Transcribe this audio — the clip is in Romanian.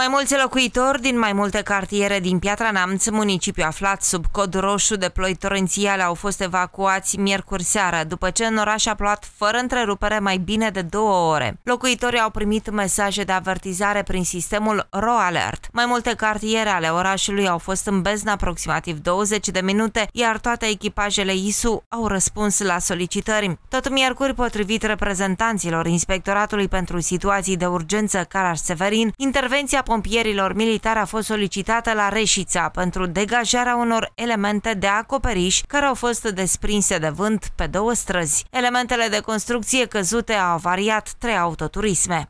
Mai mulți locuitori din mai multe cartiere din Piatra Namț, municipiu aflat sub cod roșu de ploi torențiale, au fost evacuați miercuri seara, după ce în oraș a plouat fără întrerupere mai bine de două ore. Locuitorii au primit mesaje de avertizare prin sistemul RoAlert. Mai multe cartiere ale orașului au fost în beznă aproximativ 20 de minute, iar toate echipajele ISU au răspuns la solicitări. Tot miercuri, potrivit reprezentanților Inspectoratului pentru Situații de Urgență Caraș Severin, intervenția pompierilor militari a fost solicitată la Reșița pentru degajarea unor elemente de acoperiș care au fost desprinse de vânt pe două străzi. Elementele de construcție căzute au avariat trei autoturisme.